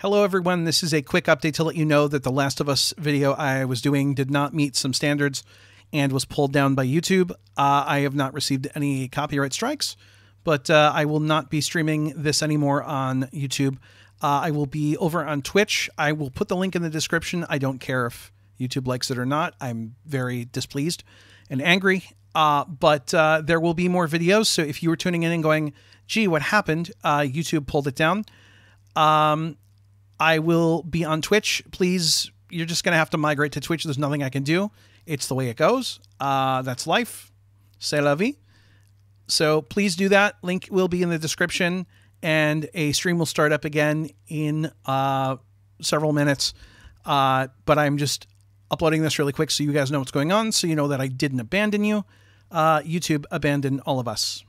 Hello everyone, this is a quick update to let you know that the Last of Us video I was doing did not meet some standards and was pulled down by YouTube. Uh, I have not received any copyright strikes, but uh, I will not be streaming this anymore on YouTube. Uh, I will be over on Twitch. I will put the link in the description. I don't care if YouTube likes it or not. I'm very displeased and angry, uh, but uh, there will be more videos. So if you were tuning in and going, gee, what happened? Uh, YouTube pulled it down. Um, I will be on Twitch. Please, you're just going to have to migrate to Twitch. There's nothing I can do. It's the way it goes. Uh, that's life. C'est la vie. So please do that. Link will be in the description, and a stream will start up again in uh, several minutes. Uh, but I'm just uploading this really quick so you guys know what's going on, so you know that I didn't abandon you. Uh, YouTube abandoned all of us.